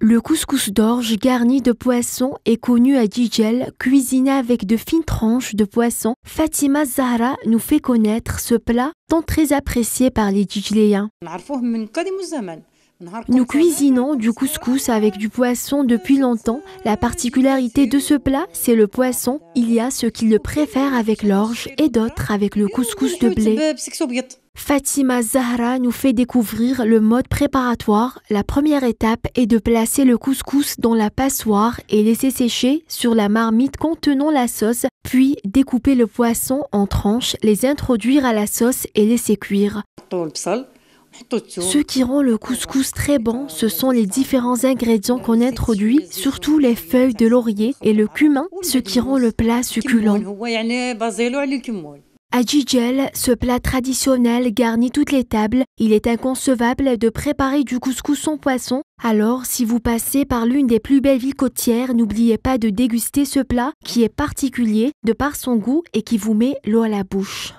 Le couscous d'orge garni de poisson est connu à Dijel, cuisiné avec de fines tranches de poisson. Fatima Zahra nous fait connaître ce plat tant très apprécié par les Dijléens. Nous cuisinons du couscous avec du poisson depuis longtemps. La particularité de ce plat, c'est le poisson. Il y a ceux qui le préfèrent avec l'orge et d'autres avec le couscous de blé. Fatima Zahra nous fait découvrir le mode préparatoire. La première étape est de placer le couscous dans la passoire et laisser sécher sur la marmite contenant la sauce, puis découper le poisson en tranches, les introduire à la sauce et laisser cuire. Ce qui rend le couscous très bon, ce sont les différents ingrédients qu'on introduit, surtout les feuilles de laurier et le cumin, ce qui rend le plat succulent. À Gigel, ce plat traditionnel garnit toutes les tables. Il est inconcevable de préparer du couscous sans poisson. Alors, si vous passez par l'une des plus belles villes côtières, n'oubliez pas de déguster ce plat qui est particulier de par son goût et qui vous met l'eau à la bouche.